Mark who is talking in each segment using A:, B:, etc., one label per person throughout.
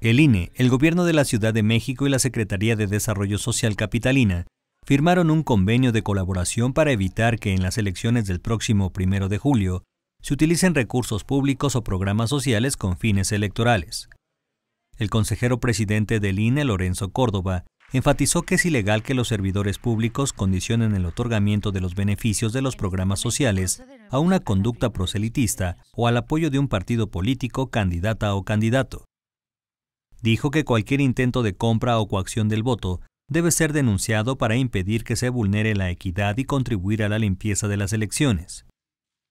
A: El INE, el Gobierno de la Ciudad de México y la Secretaría de Desarrollo Social Capitalina firmaron un convenio de colaboración para evitar que en las elecciones del próximo 1 de julio se utilicen recursos públicos o programas sociales con fines electorales. El consejero presidente del INE, Lorenzo Córdoba, enfatizó que es ilegal que los servidores públicos condicionen el otorgamiento de los beneficios de los programas sociales a una conducta proselitista o al apoyo de un partido político, candidata o candidato. Dijo que cualquier intento de compra o coacción del voto debe ser denunciado para impedir que se vulnere la equidad y contribuir a la limpieza de las elecciones.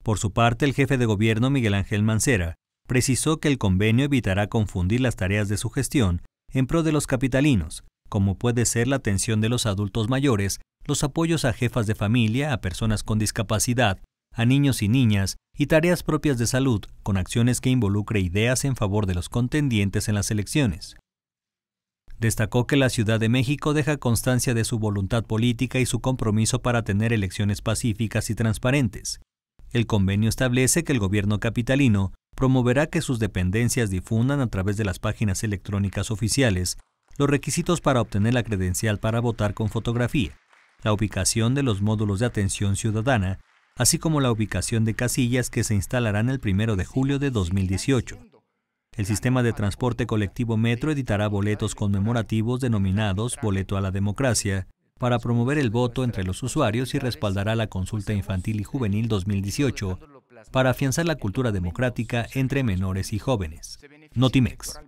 A: Por su parte, el jefe de gobierno Miguel Ángel Mancera precisó que el convenio evitará confundir las tareas de su gestión en pro de los capitalinos, como puede ser la atención de los adultos mayores, los apoyos a jefas de familia, a personas con discapacidad, a niños y niñas y tareas propias de salud, con acciones que involucre ideas en favor de los contendientes en las elecciones. Destacó que la Ciudad de México deja constancia de su voluntad política y su compromiso para tener elecciones pacíficas y transparentes. El convenio establece que el gobierno capitalino promoverá que sus dependencias difundan a través de las páginas electrónicas oficiales los requisitos para obtener la credencial para votar con fotografía, la ubicación de los módulos de atención ciudadana así como la ubicación de casillas que se instalarán el 1 de julio de 2018. El sistema de transporte colectivo Metro editará boletos conmemorativos denominados Boleto a la Democracia para promover el voto entre los usuarios y respaldará la consulta infantil y juvenil 2018 para afianzar la cultura democrática entre menores y jóvenes. Notimex.